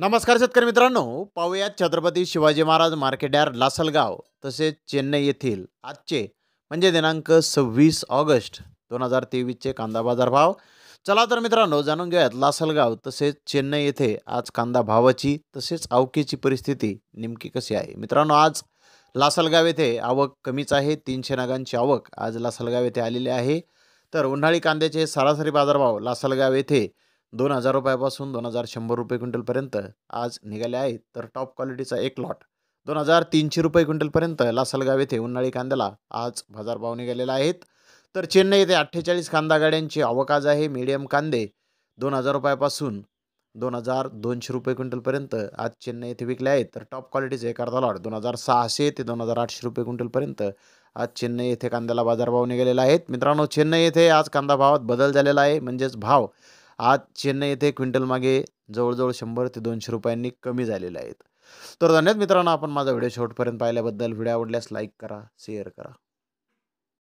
नमस्कार शेतकरी मित्रांनो पाहूयात छत्रपती शिवाजी महाराज यार लासलगाव तसेच चेन्नई येथील आजचे म्हणजे दिनांक सव्वीस ऑगस्ट दोन हजार तेवीसचे कांदा बाजार भाव चला तर मित्रांनो जाणून घेऊयात लासलगाव तसेच चेन्नई येथे आज कांदा भावाची तसेच आवकीची परिस्थिती नेमकी कशी आहे मित्रांनो आज लासलगाव येथे आवक कमीच आहे तीनशे नगांची आवक आज लासलगाव येथे आलेली आहे तर उन्हाळी कांद्याचे सरासरी बाजारभाव लासलगाव येथे दोन हजार रुपयापासून दोन हजार शंभर रुपये क्विंटलपर्यंत आज निघाले आहेत तर टॉप क्वालिटीचा एक लॉट दोन हजार तीनशे रुपये क्विंटलपर्यंत लासलगाव येथे उन्हाळी कांद्याला आज बाजारभाव निघालेला आहेत तर चेन्नई येथे अठ्ठेचाळीस कांदा गाड्यांची अवकाज आहे मीडियम कांदे दोन हजार रुपयापासून दोन हजार दोनशे रुपये क्विंटलपर्यंत आज चेन्नई येथे विकले आहेत तर टॉप क्वालिटीचा एक अर्धा लॉट दोन हजार सहाशे ते दोन हजार आठशे रुपये क्विंटलपर्यंत आज चेन्नई येथे कांद्याला बाजारभाव निघालेला आहेत मित्रांनो चेन्नई येथे आज कांदा भावात बदल झालेला आहे म्हणजेच भाव आज चेन्नई येथे क्विंटल मागे जवळजवळ शंभर ते दोनशे रुपयांनी कमी झालेले आहेत तर धन्यवाद मित्रांनो आपण माझा व्हिडिओ शेवटपर्यंत पाहिल्याबद्दल व्हिडिओ आवडल्यास लाईक करा शेअर करा